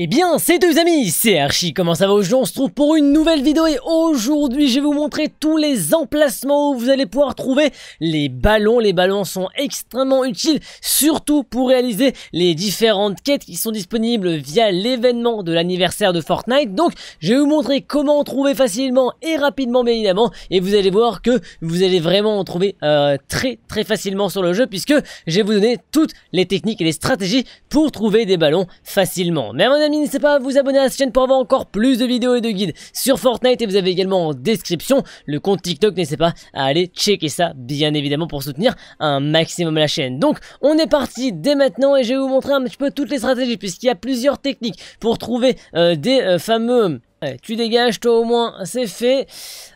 Eh bien, c'est deux amis, c'est Archie, comment ça va Aujourd'hui, on se trouve pour une nouvelle vidéo et aujourd'hui, je vais vous montrer tous les emplacements où vous allez pouvoir trouver les ballons. Les ballons sont extrêmement utiles, surtout pour réaliser les différentes quêtes qui sont disponibles via l'événement de l'anniversaire de Fortnite. Donc, je vais vous montrer comment en trouver facilement et rapidement, bien évidemment, et vous allez voir que vous allez vraiment en trouver euh, très très facilement sur le jeu puisque je vais vous donner toutes les techniques et les stratégies pour trouver des ballons facilement. Eh, mon ami, n'hésitez pas à vous abonner à cette chaîne pour avoir encore plus de vidéos et de guides sur Fortnite. Et vous avez également en description le compte TikTok. N'hésitez pas à aller checker ça, bien évidemment, pour soutenir un maximum la chaîne. Donc, on est parti dès maintenant et je vais vous montrer un petit peu toutes les stratégies puisqu'il y a plusieurs techniques pour trouver euh, des euh, fameux tu dégages, toi au moins, c'est fait.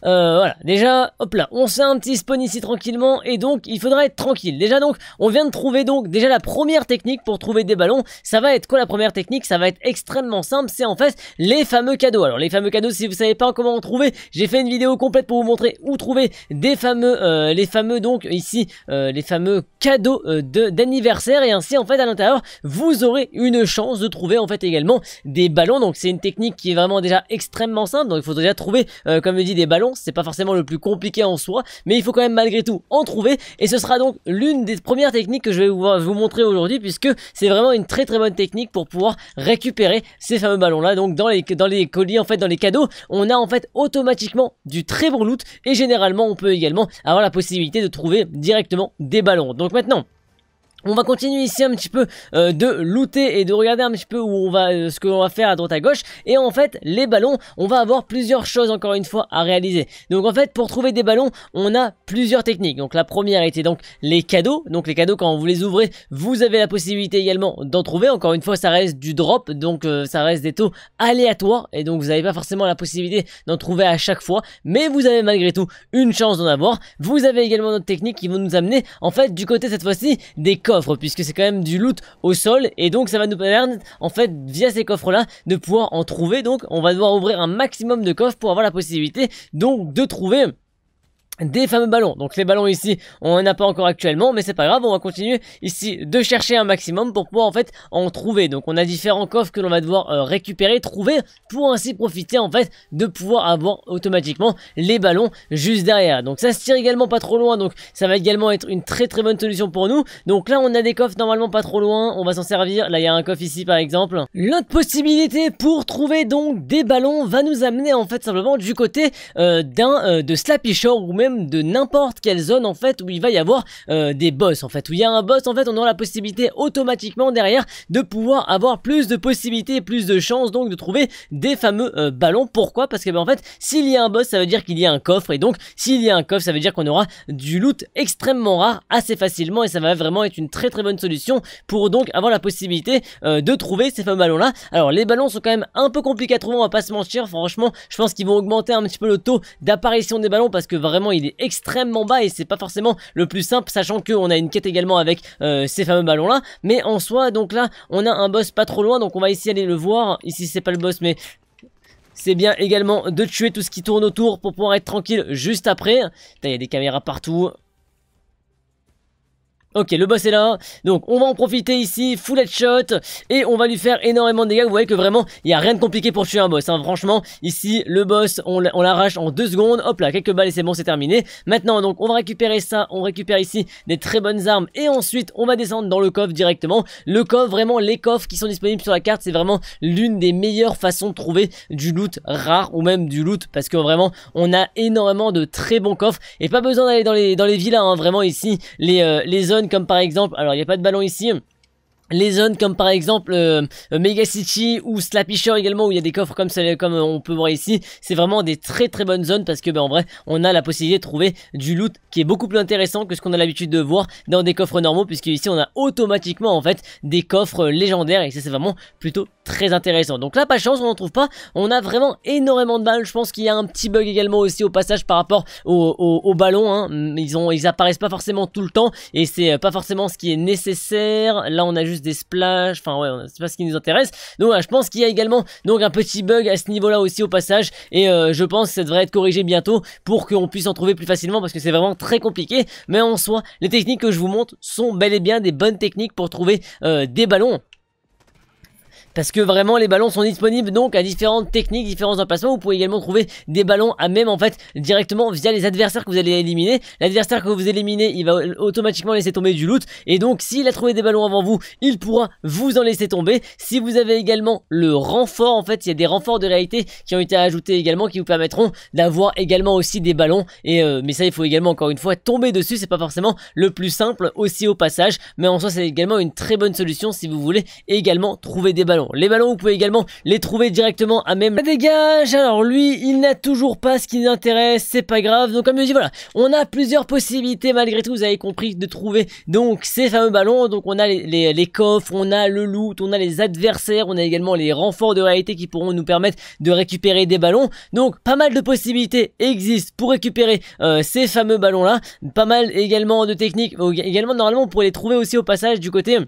Euh, voilà, déjà, hop là, on sait un petit spawn ici tranquillement, et donc, il faudra être tranquille. Déjà, donc, on vient de trouver, donc, déjà la première technique pour trouver des ballons. Ça va être quoi la première technique Ça va être extrêmement simple, c'est en fait les fameux cadeaux. Alors, les fameux cadeaux, si vous savez pas comment en trouver, j'ai fait une vidéo complète pour vous montrer où trouver des fameux, euh, les fameux, donc, ici, euh, les fameux cadeaux d'anniversaire, et ainsi, en fait, à l'intérieur, vous aurez une chance de trouver, en fait, également des ballons. Donc, c'est une technique qui est vraiment déjà extrêmement simple, donc il faudrait trouver, euh, comme je dis, des ballons, c'est pas forcément le plus compliqué en soi, mais il faut quand même malgré tout en trouver, et ce sera donc l'une des premières techniques que je vais vous, montrer aujourd'hui, puisque c'est vraiment une très très bonne technique pour pouvoir récupérer ces fameux ballons là, donc dans les, dans les colis, en fait, dans les cadeaux, on a en fait automatiquement du très bon loot, et généralement on peut également avoir la possibilité de trouver directement des ballons. Donc maintenant, on va continuer ici un petit peu euh, de looter et de regarder un petit peu où on va, euh, ce que l'on va faire à droite à gauche. Et en fait, les ballons, on va avoir plusieurs choses encore une fois à réaliser. Donc en fait, pour trouver des ballons, on a plusieurs techniques. Donc la première était donc les cadeaux. Donc les cadeaux, quand vous les ouvrez, vous avez la possibilité également d'en trouver. Encore une fois, ça reste du drop, donc euh, ça reste des taux aléatoires. Et donc vous n'avez pas forcément la possibilité d'en trouver à chaque fois. Mais vous avez malgré tout une chance d'en avoir. Vous avez également notre technique qui va nous amener en fait du côté cette fois-ci des puisque c'est quand même du loot au sol, et donc ça va nous permettre, en fait, via ces coffres-là, de pouvoir en trouver, donc on va devoir ouvrir un maximum de coffres pour avoir la possibilité, donc, de trouver des fameux ballons. Donc les ballons ici, on n'a a pas encore actuellement, mais c'est pas grave, on va continuer ici de chercher un maximum pour pouvoir en fait en trouver. Donc on a différents coffres que l'on va devoir euh, récupérer, trouver, pour ainsi profiter en fait de pouvoir avoir automatiquement les ballons juste derrière. Donc ça se tire également pas trop loin, donc ça va également être une très très bonne solution pour nous. Donc là on a des coffres normalement pas trop loin, on va s'en servir. Là il y a un coffre ici par exemple. L'autre possibilité pour trouver donc des ballons va nous amener en fait simplement du côté euh, d'un euh, de Slappy Shore de n'importe quelle zone en fait où il va y avoir euh, des boss en fait. Où il y a un boss en fait on aura la possibilité automatiquement derrière de pouvoir avoir plus de possibilités, plus de chances donc de trouver des fameux euh, ballons. Pourquoi Parce que ben, en fait s'il y a un boss ça veut dire qu'il y a un coffre et donc s'il y a un coffre ça veut dire qu'on aura du loot extrêmement rare assez facilement et ça va vraiment être une très très bonne solution pour donc avoir la possibilité euh, de trouver ces fameux ballons là. Alors les ballons sont quand même un peu compliqués à trouver on va pas se mentir franchement je pense qu'ils vont augmenter un petit peu le taux d'apparition des ballons parce que vraiment il est extrêmement bas et c'est pas forcément le plus simple, sachant qu'on a une quête également avec euh, ces fameux ballons là. Mais en soi, donc là, on a un boss pas trop loin, donc on va essayer d'aller le voir. Ici, c'est pas le boss, mais c'est bien également de tuer tout ce qui tourne autour pour pouvoir être tranquille juste après. Il y a des caméras partout, Ok, le boss est là. Hein. Donc, on va en profiter ici, full headshot, et on va lui faire énormément de dégâts. Vous voyez que vraiment, il n'y a rien de compliqué pour tuer un boss. Hein. Franchement, ici, le boss, on l'arrache en deux secondes. Hop là, quelques balles et c'est bon, c'est terminé. Maintenant, donc, on va récupérer ça. On récupère ici des très bonnes armes, et ensuite, on va descendre dans le coffre directement. Le coffre, vraiment, les coffres qui sont disponibles sur la carte, c'est vraiment l'une des meilleures façons de trouver du loot rare, ou même du loot, parce que vraiment, on a énormément de très bons coffres, et pas besoin d'aller dans les, dans les villas, hein. vraiment ici, les euh, zones comme par exemple, alors il n'y a pas de ballon ici, les zones comme par exemple euh, euh, Mega City ou Slapisher également où il y a des coffres comme comme on peut voir ici c'est vraiment des très très bonnes zones parce que ben, en vrai on a la possibilité de trouver du loot qui est beaucoup plus intéressant que ce qu'on a l'habitude de voir dans des coffres normaux puisque ici on a automatiquement en fait des coffres légendaires et ça c'est vraiment plutôt très intéressant. Donc là, pas de chance, on n'en trouve pas. On a vraiment énormément de balles. Je pense qu'il y a un petit bug également aussi au passage par rapport au, au, ballon. Hein. Ils, ont, ils apparaissent pas forcément tout le temps et c'est euh, pas forcément ce qui est nécessaire. Là, on a juste des splash Enfin, ouais, c'est pas ce qui nous intéresse. Donc je pense qu'il y a également donc un petit bug à ce niveau-là aussi au passage et euh, je pense que ça devrait être corrigé bientôt pour qu'on puisse en trouver plus facilement parce que c'est vraiment très compliqué. Mais en soi, les techniques que je vous montre sont bel et bien des bonnes techniques pour trouver euh, des ballons. Parce que vraiment les ballons sont disponibles donc à différentes techniques, différents emplacements. Vous pouvez également trouver des ballons à même en fait directement via les adversaires que vous allez éliminer. L'adversaire que vous éliminez il va automatiquement laisser tomber du loot. Et donc s'il a trouvé des ballons avant vous, il pourra vous en laisser tomber. Si vous avez également le renfort en fait, il y a des renforts de réalité qui ont été ajoutés également qui vous permettront d'avoir également aussi des ballons. Et euh, mais ça il faut également encore une fois tomber dessus. C'est pas forcément le plus simple aussi au passage. Mais en soi c'est également une très bonne solution si vous voulez également trouver des ballons. Les ballons, vous pouvez également les trouver directement à même... Ça dégage Alors lui, il n'a toujours pas ce qui intéresse c'est pas grave. Donc comme je dis, voilà, on a plusieurs possibilités malgré tout, vous avez compris, de trouver donc ces fameux ballons. Donc on a les, coffres, on a le loot, on a les adversaires, on a également les renforts de réalité qui pourront nous permettre de récupérer des ballons. Donc pas mal de possibilités existent pour récupérer euh, ces fameux ballons là. Pas mal également de techniques, également normalement on pourrait les trouver aussi au passage du côté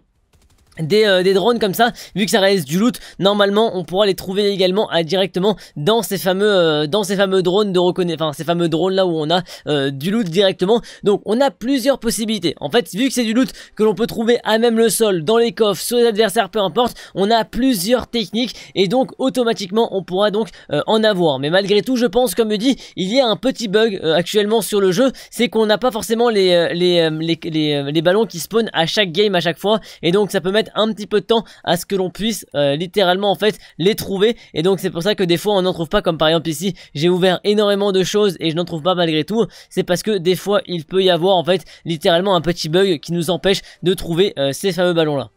euh, des, drones comme ça, vu que ça reste du loot, normalement on pourra les trouver également euh, directement dans ces fameux euh, dans ces fameux drones de reconnaissance, enfin ces fameux drones là où on a du loot directement. Donc on a plusieurs possibilités. En fait, vu que c'est du loot que l'on peut trouver à même le sol, dans les coffres, sur les adversaires, peu importe, on a plusieurs techniques et donc automatiquement on pourra donc en avoir. Mais malgré tout, je pense, comme je dit, il y a un petit bug actuellement sur le jeu, c'est qu'on n'a pas forcément les les, ballons qui spawn à chaque game à chaque fois et donc ça peut mettre un petit peu de temps à ce que l'on puisse euh, littéralement en fait les trouver et donc c'est pour ça que des fois on n'en trouve pas comme par exemple ici j'ai ouvert énormément de choses et je n'en trouve pas malgré tout c'est parce que des fois il peut y avoir en fait littéralement un petit bug qui nous empêche de trouver euh, ces fameux ballons là.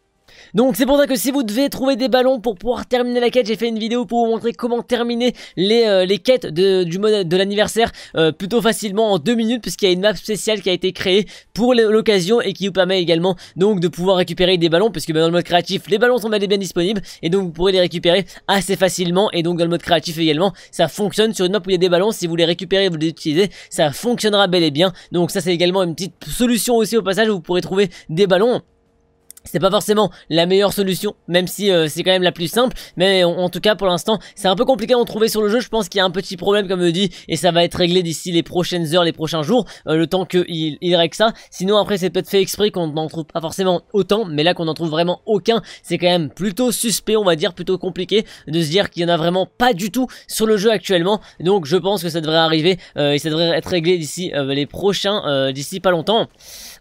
Donc c'est pour ça que si vous devez trouver des ballons pour pouvoir terminer la quête, j'ai fait une vidéo pour vous montrer comment terminer les, euh, les quêtes de, du mode de l'anniversaire euh, plutôt facilement en deux minutes puisqu'il y a une map spéciale qui a été créée pour l'occasion et qui vous permet également donc de pouvoir récupérer des ballons puisque bah, dans le mode créatif les ballons sont bel et bien disponibles et donc vous pourrez les récupérer assez facilement et donc dans le mode créatif également ça fonctionne sur une map où il y a des ballons si vous les récupérez vous les utilisez ça fonctionnera bel et bien donc ça c'est également une petite solution aussi au passage où vous pourrez trouver des ballons c'est pas forcément la meilleure solution, même si euh, c'est quand même la plus simple. Mais en, tout cas, pour l'instant, c'est un peu compliqué à en trouver sur le jeu. Je pense qu'il y a un petit problème, comme je dis, et ça va être réglé d'ici les prochaines heures, les prochains jours, euh, le temps qu'il il règle ça. Sinon, après, c'est peut-être fait exprès qu'on n'en trouve pas forcément autant, mais là qu'on n'en trouve vraiment aucun, c'est quand même plutôt suspect, on va dire, plutôt compliqué de se dire qu'il y en a vraiment pas du tout sur le jeu actuellement. Donc, je pense que ça devrait arriver euh, et ça devrait être réglé d'ici les prochains, d'ici pas longtemps.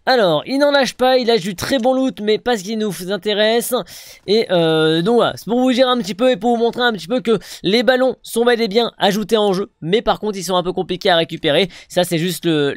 Alors, il n'en lâche pas, il a du très bon loot, mais pas ce qui nous intéresse. Et euh, donc voilà, c'est pour vous dire un petit peu et pour vous montrer un petit peu que les ballons sont bel et bien ajoutés en jeu, mais par contre ils sont un peu compliqués à récupérer. Ça c'est juste le,